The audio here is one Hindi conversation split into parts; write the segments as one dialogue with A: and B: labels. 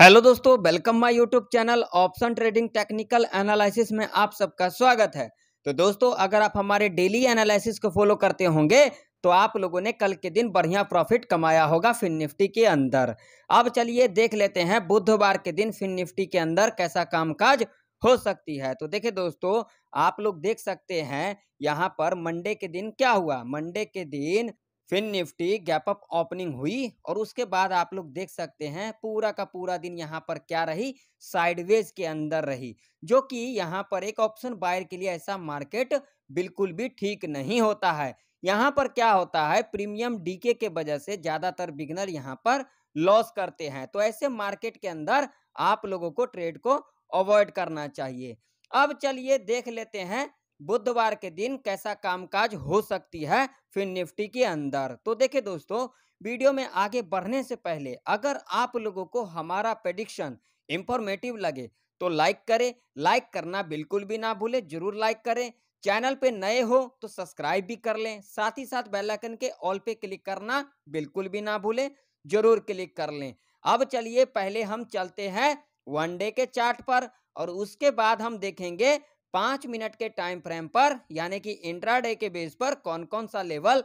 A: हेलो दोस्तों welcome my YouTube channel option trading technical analysis में आप सबका स्वागत है तो दोस्तों अगर आप हमारे डेली एनालिसिस को फॉलो करते होंगे तो आप लोगों ने कल के दिन बढ़िया प्रॉफिट कमाया होगा फिन निफ्टी के अंदर अब चलिए देख लेते हैं बुधवार के दिन फिन निफ्टी के अंदर कैसा कामकाज हो सकती है तो देखिये दोस्तों आप लोग देख सकते हैं यहाँ पर मंडे के दिन क्या हुआ मंडे के दिन Fin Nifty gap up opening हुई और उसके बाद आप लोग देख सकते हैं पूरा का पूरा दिन यहाँ पर क्या रही साइडवेज के अंदर रही जो कि यहाँ पर एक ऑप्शन बायर के लिए ऐसा मार्केट बिल्कुल भी ठीक नहीं होता है यहाँ पर क्या होता है प्रीमियम डीके के वजह से ज़्यादातर बिगनर यहाँ पर लॉस करते हैं तो ऐसे मार्केट के अंदर आप लोगों को ट्रेड को अवॉइड करना चाहिए अब चलिए देख लेते हैं बुधवार के दिन कैसा कामकाज हो सकती है फिन निफ्टी के अंदर तो देखिए दोस्तों वीडियो में आगे बढ़ने से पहले अगर आप लोगों को हमारा प्रडिक्शन इंफॉर्मेटिव लगे तो लाइक करें लाइक करना बिल्कुल भी ना भूले जरूर लाइक करें चैनल पे नए हो तो सब्सक्राइब भी कर लें साथ ही साथ बेल आइकन के ऑल पे क्लिक करना बिल्कुल भी ना भूले जरूर क्लिक कर लें अब चलिए पहले हम चलते हैं वनडे के चार्ट पर और उसके बाद हम देखेंगे पांच मिनट के टाइम फ्रेम पर यानी कि इंट्राडे के बेस पर कौन कौन सा लेवल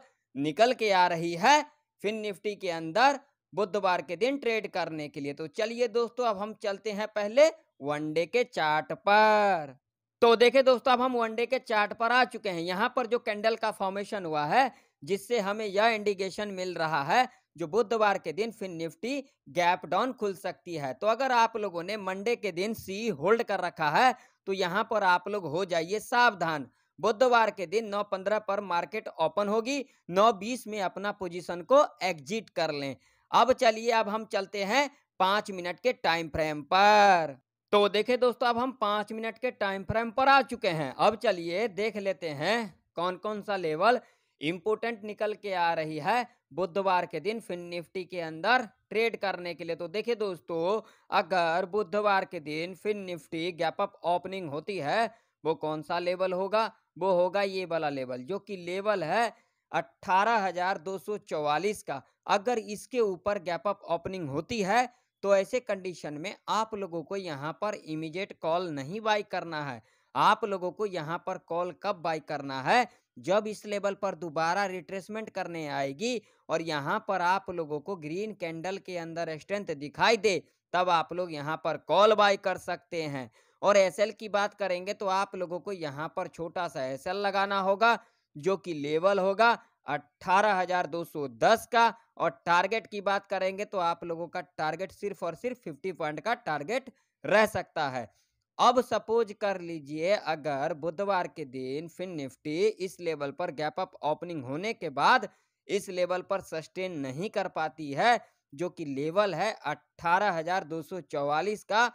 A: निकल के आ रही है फिन निफ्टी के अंदर बुधवार के दिन ट्रेड करने के लिए तो चलिए दोस्तों अब हम चलते हैं पहले वनडे के चार्ट पर तो देखे दोस्तों अब हम वनडे के चार्ट पर आ चुके हैं यहाँ पर जो कैंडल का फॉर्मेशन हुआ है जिससे हमें यह इंडिकेशन मिल रहा है जो बुधवार के दिन फिर निफ्टी गैप डाउन खुल सकती है तो अगर आप लोगों ने मंडे के दिन सी होल्ड कर रखा है तो यहाँ पर आप लोग हो जाइए सावधान बुधवार के दिन 9:15 पर मार्केट ओपन होगी 9:20 में अपना पोजीशन को एग्जिट कर लें अब चलिए अब हम चलते हैं पांच मिनट के टाइम फ्रेम पर तो देखे दोस्तों अब हम पांच मिनट के टाइम फ्रेम पर आ चुके हैं अब चलिए देख लेते हैं कौन कौन सा लेवल इम्पोर्टेंट निकल के आ रही है बुधवार के दिन फिर निफ्टी के अंदर ट्रेड करने के लिए तो देखिए दोस्तों अगर बुधवार के दिन फिर निफ्टी गैप अप ओपनिंग होती है वो कौन सा लेवल होगा वो होगा ये वाला लेवल जो कि लेवल है 18,244 का अगर इसके ऊपर गैप अप ओपनिंग होती है तो ऐसे कंडीशन में आप लोगों को यहाँ पर इमीडिएट कॉल नहीं बाई करना है आप लोगों को यहाँ पर कॉल कब बाई करना है जब इस लेवल पर दोबारा रिट्रेसमेंट करने आएगी और यहाँ पर आप लोगों को ग्रीन कैंडल के अंदर स्ट्रेंथ दिखाई दे तब आप लोग यहाँ पर कॉल बाय कर सकते हैं और एसएल की बात करेंगे तो आप लोगों को यहाँ पर छोटा सा एसएल लगाना होगा जो कि लेवल होगा 18,210 का और टारगेट की बात करेंगे तो आप लोगों का टारगेट सिर्फ और सिर्फ 50 पॉइंट का टारगेट रह सकता है अब सपोज कर लीजिए अगर बुधवार के दिन फिन निफ्टी इस लेवल पर गैप अप ओपनिंग होने के बाद इस लेवल पर सस्टेन नहीं कर पाती है जो कि लेवल है 18,244 का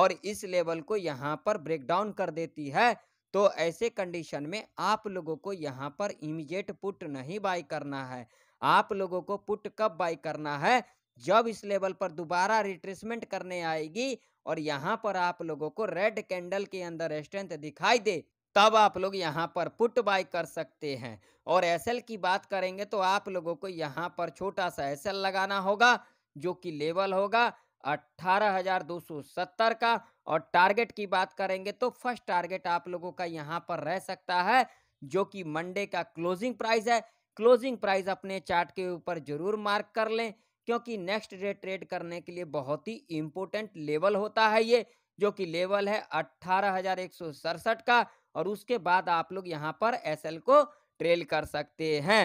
A: और इस लेवल को यहाँ पर ब्रेक डाउन कर देती है तो ऐसे कंडीशन में आप लोगों को यहाँ पर इमीडिएट पुट नहीं बाय करना है आप लोगों को पुट कब बाय करना है जब इस लेवल पर दोबारा रिट्रेसमेंट करने आएगी और यहाँ पर आप लोगों को रेड कैंडल के अंदर स्ट्रेंथ दिखाई दे तब आप लोग यहाँ पर पुट बाय कर सकते हैं और एसएल की बात करेंगे तो आप लोगों को यहाँ पर छोटा सा एसएल लगाना होगा जो कि लेवल होगा 18,270 का और टारगेट की बात करेंगे तो फर्स्ट टारगेट आप लोगों का यहाँ पर रह सकता है जो कि मंडे का क्लोजिंग प्राइस है क्लोजिंग प्राइस अपने चार्ट के ऊपर जरूर मार्क कर लें क्योंकि नेक्स्ट डे ट्रेड करने के लिए बहुत ही इम्पोर्टेंट लेवल होता है ये जो कि लेवल है अट्ठारह का और उसके बाद आप लोग यहाँ पर एस को ट्रेल कर सकते हैं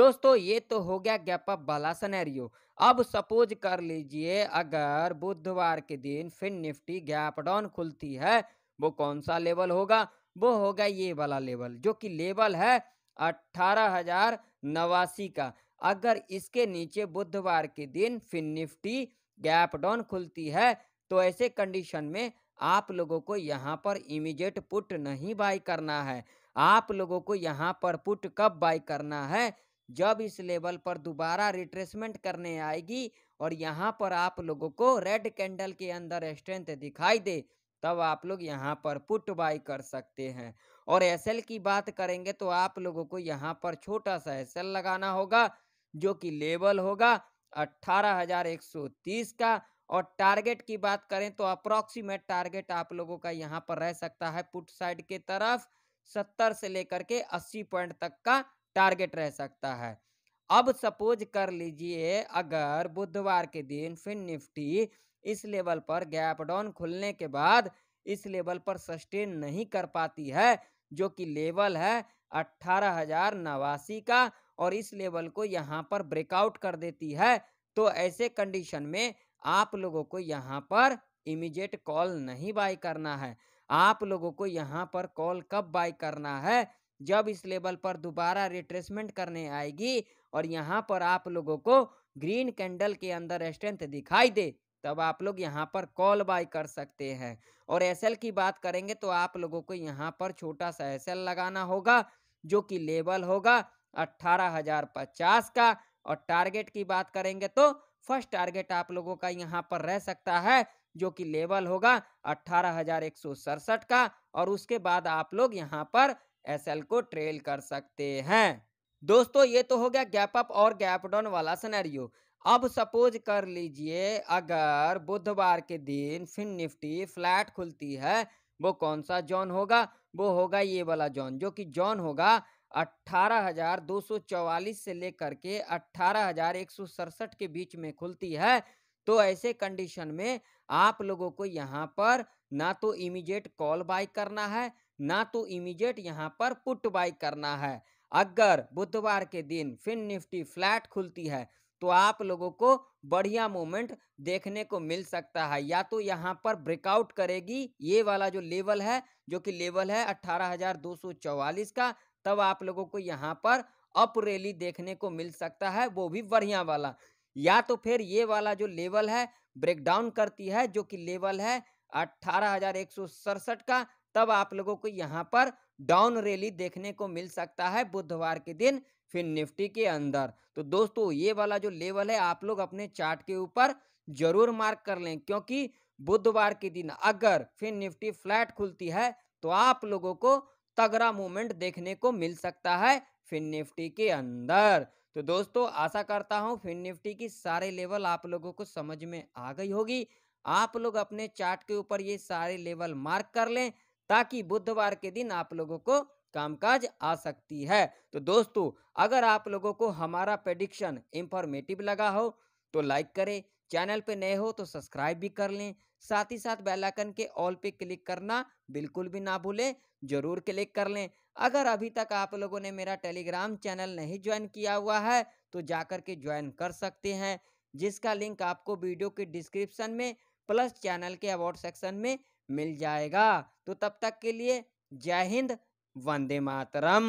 A: दोस्तों ये तो हो गया गैप अप वाला सनेरियो अब सपोज कर लीजिए अगर बुधवार के दिन फिर निफ्टी गैप डाउन खुलती है वो कौन सा लेवल होगा वो होगा ये वाला लेवल जो कि लेवल है अट्ठारह हजार नवासी का अगर इसके नीचे बुधवार के दिन फिन निफ्टी गैप डाउन खुलती है तो ऐसे कंडीशन में आप लोगों को यहाँ पर इमीडिएट पुट नहीं बाय करना है आप लोगों को यहाँ पर पुट कब बाय करना है जब इस लेवल पर दोबारा रिट्रेसमेंट करने आएगी और यहाँ पर आप लोगों को रेड कैंडल के अंदर स्ट्रेंथ दिखाई दे तब आप लोग यहाँ पर पुट बाई कर सकते हैं और एसएल की बात करेंगे तो आप लोगों को यहाँ पर छोटा सा एसएल लगाना होगा जो कि लेवल होगा 18,130 का और टारगेट की बात करें तो अप्रोक्सीमेट टारगेट आप लोगों का यहाँ पर रह सकता है पुट साइड के तरफ 70 से लेकर के 80 पॉइंट तक का टारगेट रह सकता है अब सपोज कर लीजिए अगर बुधवार के दिन फिन निफ्टी इस लेवल पर गैप डाउन खुलने के बाद इस लेवल पर सस्टेन नहीं कर पाती है जो कि लेवल है अट्ठारह हजार नवासी का और इस लेवल को यहाँ पर ब्रेकआउट कर देती है तो ऐसे कंडीशन में आप लोगों को यहाँ पर इमीडिएट कॉल नहीं बाई करना है आप लोगों को यहाँ पर कॉल कब बाई करना है जब इस लेवल पर दोबारा रिट्रेसमेंट करने आएगी और यहाँ पर आप लोगों को ग्रीन कैंडल के अंदर स्ट्रेंथ दिखाई दे तब आप लोग यहाँ पर कॉल बाय कर सकते हैं और एसएल की बात करेंगे तो आप लोगों को यहाँ पर छोटा सा एसएल लगाना होगा जो कि लेवल होगा अट्ठारह हजार पचास का और टारगेट की बात करेंगे तो फर्स्ट टारगेट आप लोगों का यहाँ पर रह सकता है जो कि लेवल होगा अट्ठारह हजार एक सौ सड़सठ का और उसके बाद आप लोग यहाँ पर एसएल को ट्रेल कर सकते हैं दोस्तों ये तो हो गया गैप अप और गैप डाउन वाला सिनेरियो अब सपोज कर लीजिए अगर बुधवार के दिन फिन निफ्टी फ्लैट खुलती है वो कौन सा जॉन होगा वो होगा ये वाला जॉन जो कि जॉन होगा 18,244 से लेकर के 18,167 के बीच में खुलती है तो ऐसे कंडीशन में आप लोगों को यहाँ पर ना तो इमीडिएट कॉल बाय करना है ना तो इमीडिएट यहाँ पर पुट बाय करना है अगर बुधवार के दिन फिन निफ्टी फ्लैट खुलती है तो आप लोगों को बढ़िया मूवमेंट देखने को मिल सकता है या तो यहाँ पर ब्रेकआउट करेगी ये वाला जो लेवल है जो कि लेवल है 18,244 का तब आप लोगों को यहाँ पर अप रैली देखने को मिल सकता है वो भी बढ़िया वाला या तो फिर ये वाला जो लेवल है ब्रेकडाउन करती है जो कि लेवल है अट्ठारह का तब आप लोगों को यहाँ पर डाउन रैली देखने को मिल सकता है बुधवार के दिन फिर निफ्टी के अंदर तो दोस्तों ये वाला जो लेवल है आप लोग अपने चार्ट के ऊपर जरूर मार्क कर लें क्योंकि बुधवार के दिन अगर फिर निफ्टी फ्लैट खुलती है तो आप लोगों को तगड़ा मूवमेंट देखने को मिल सकता है फिन निफ्टी के अंदर तो दोस्तों आशा करता हूँ फिन निफ्टी की सारे लेवल आप लोगों को समझ में आ गई होगी आप लोग अपने चार्ट के ऊपर ये सारे लेवल मार्क कर लें ताकि बुधवार के दिन आप लोगों को कामकाज आ सकती है तो दोस्तों अगर आप लोगों को हमारा प्रेडिक्शन इंफॉर्मेटिव लगा हो तो लाइक करें चैनल पे नए हो तो सब्सक्राइब भी कर लें साथ ही साथ बेल आइकन के ऑल पे क्लिक करना बिल्कुल भी ना भूलें जरूर क्लिक कर लें अगर अभी तक आप लोगों ने मेरा टेलीग्राम चैनल नहीं ज्वाइन किया हुआ है तो जाकर के ज्वाइन कर सकते हैं जिसका लिंक आपको वीडियो के डिस्क्रिप्शन में प्लस चैनल के अवार्ड सेक्शन में मिल जाएगा तो तब तक के लिए जय हिंद वंदे मातरम